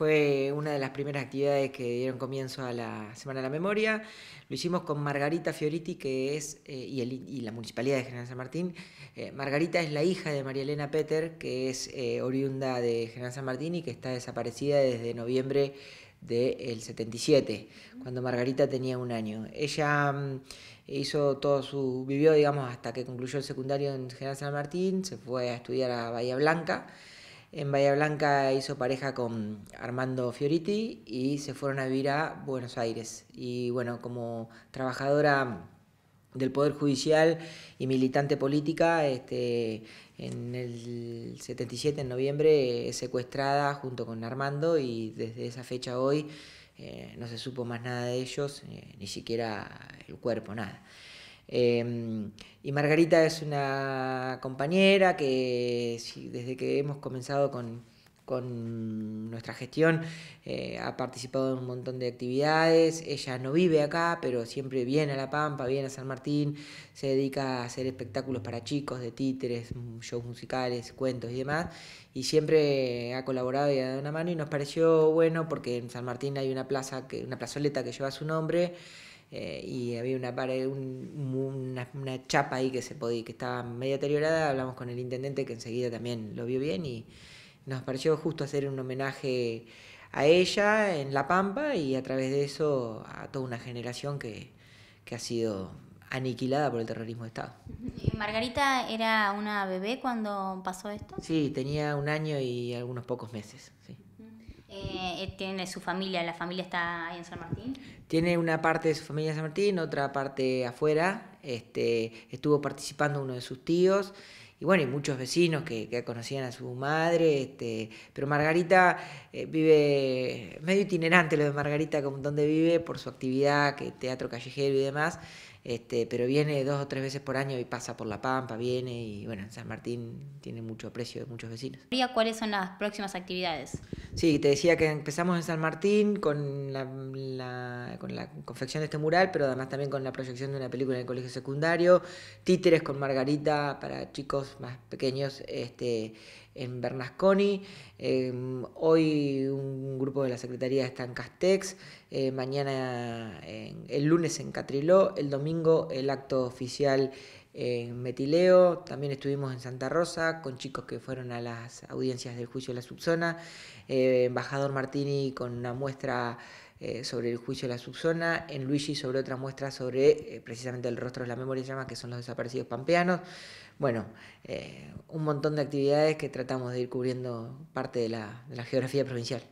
Fue una de las primeras actividades que dieron comienzo a la Semana de la Memoria. Lo hicimos con Margarita Fioriti, que es, eh, y, la Municipalidad de General San Martín. Eh, Margarita es la hija de María Elena Peter, que es eh, oriunda de General San Martín y que está desaparecida desde noviembre del 77, cuando Margarita tenía un año. Ella mm, hizo todo su, vivió, digamos, hasta que concluyó el secundario en General San Martín, se fue a estudiar a Bahía Blanca en Bahía Blanca hizo pareja con Armando Fioriti y se fueron a vivir a Buenos Aires. Y bueno, como trabajadora del Poder Judicial y militante política, este, en el 77, en noviembre, es secuestrada junto con Armando y desde esa fecha hoy eh, no se supo más nada de ellos, eh, ni siquiera el cuerpo, nada. Em, y Margarita es una compañera que desde que hemos comenzado con, nuestra gestión eh, ha participado en un montón de actividades. Ella no vive acá, pero siempre viene a La Pampa, viene a San Martín, se dedica a hacer espectáculos para chicos, de títeres, shows musicales, cuentos y demás. Y siempre ha colaborado y ha dado una mano y nos pareció bueno porque en San Martín hay una plaza, que, una plazoleta que lleva su nombre. Eh, y había una pared, una, chapa ahí que se podía, que estaba medio deteriorada, hablamos con el intendente que enseguida también lo vio bien y nos pareció justo hacer un homenaje a ella en La Pampa y a través de eso a toda una generación que, ha sido aniquilada por el terrorismo de Estado. Margarita era una bebé cuando pasó esto? Sí, tenía un año y algunos pocos meses. Eh, eh, ¿Tiene su familia? ¿La familia está ahí en San Martín? Tiene una parte de su familia en San Martín, otra parte afuera. Este, estuvo participando uno de sus tíos y bueno, y muchos vecinos que, conocían a su madre, este, pero Margarita eh, vive medio itinerante lo de Margarita, como donde vive, por su actividad, que teatro callejero y demás, este, pero viene dos o tres veces por año y pasa por La Pampa, viene y bueno, San Martín tiene mucho aprecio de muchos vecinos. ¿Cuáles son las próximas actividades? Sí, te decía que empezamos en San Martín con la, confección de este mural, pero además también con la proyección de una película en el colegio secundario, títeres con Margarita para chicos más pequeños este, en Bernasconi, em, hoy un grupo de la Secretaría está en Castex, eh, mañana, el lunes en Catriló, el domingo el acto oficial en Metileo, también estuvimos en Santa Rosa con chicos que fueron a las audiencias del juicio de la subzona, eh, embajador Martini con una muestra eh, sobre el juicio de la subzona, en Luigi sobre otras muestras sobre eh, precisamente el rostro de la memoria llama, que son los desaparecidos pampeanos. Bueno, eh, un montón de actividades que tratamos de ir cubriendo parte de la, de la geografía provincial.